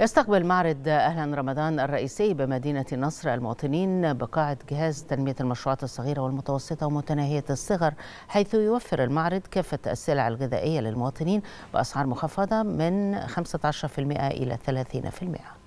يستقبل معرض أهلا رمضان الرئيسي بمدينة النصر المواطنين بقاعة جهاز تنمية المشروعات الصغيرة والمتوسطة ومتناهية الصغر حيث يوفر المعرض كافة السلع الغذائية للمواطنين بأسعار مخفضة من 15% إلى 30%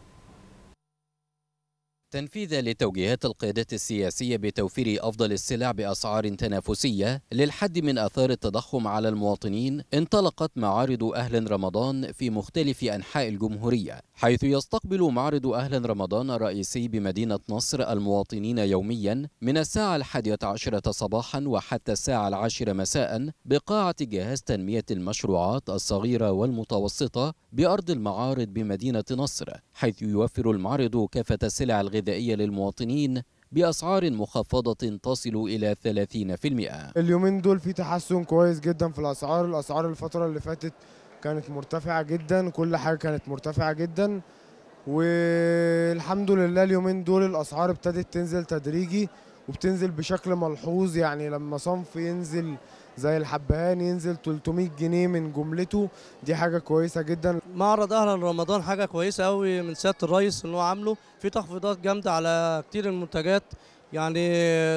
تنفيذا لتوجيهات القيادات السياسية بتوفير أفضل السلع بأسعار تنافسية للحد من آثار التضخم على المواطنين انطلقت معارض أهل رمضان في مختلف أنحاء الجمهورية حيث يستقبل معرض أهل رمضان الرئيسي بمدينة نصر المواطنين يوميا من الساعة الحادية عشرة صباحا وحتى الساعة العاشرة مساء بقاعة جهاز تنمية المشروعات الصغيرة والمتوسطة بأرض المعارض بمدينة نصر حيث يوفر المعرض كافة السلع الغذائية الغذائية للمواطنين بأسعار مخفضة تصل إلى 30% اليومين دول في تحسن كويس جدا في الأسعار الأسعار الفترة اللي فاتت كانت مرتفعة جدا كل حاجة كانت مرتفعة جدا والحمد لله اليومين دول الأسعار ابتدت تنزل تدريجي وبتنزل بشكل ملحوظ يعني لما صنف ينزل زي الحبهان ينزل 300 جنيه من جملته دي حاجه كويسه جدا معرض اهلا رمضان حاجه كويسه قوي من سياده الرئيس ان هو عامله في تخفيضات جامده على كتير المنتجات يعني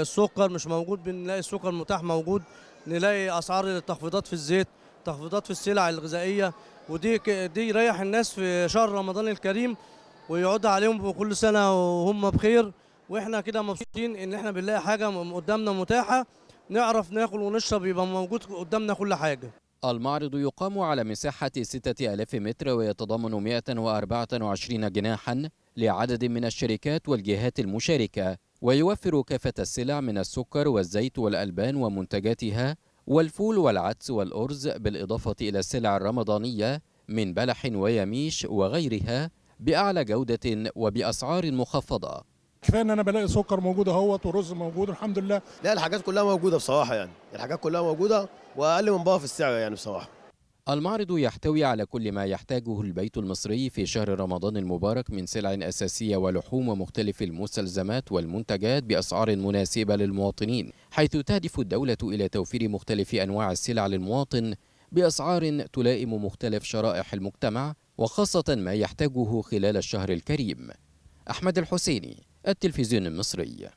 السكر مش موجود بنلاقي السكر متاح موجود نلاقي اسعار التخفيضات في الزيت تخفيضات في السلع الغذائيه ودي دي يريح الناس في شهر رمضان الكريم ويعود عليهم كل سنه وهم بخير واحنا كده مبسوطين ان احنا بنلاقي حاجه قدامنا متاحه نعرف ناكل ونشرب يبقى موجود قدامنا كل حاجة المعرض يقام على مساحة 6000 متر ويتضمن 124 جناحا لعدد من الشركات والجهات المشاركة ويوفر كافة السلع من السكر والزيت والألبان ومنتجاتها والفول والعدس والأرز بالإضافة إلى السلع الرمضانية من بلح ويميش وغيرها بأعلى جودة وبأسعار مخفضة كفايه ان انا بلاقي سكر موجود اهوت ورز موجود الحمد لله لا الحاجات كلها موجوده بصراحه يعني الحاجات كلها موجوده واقل من بقى في السعر يعني بصراحه المعرض يحتوي على كل ما يحتاجه البيت المصري في شهر رمضان المبارك من سلع أساسية ولحوم ومختلف المستلزمات والمنتجات بأسعار مناسبة للمواطنين حيث تهدف الدولة إلى توفير مختلف أنواع السلع للمواطن بأسعار تلائم مختلف شرائح المجتمع وخاصة ما يحتاجه خلال الشهر الكريم أحمد الحسيني التلفزيون المصري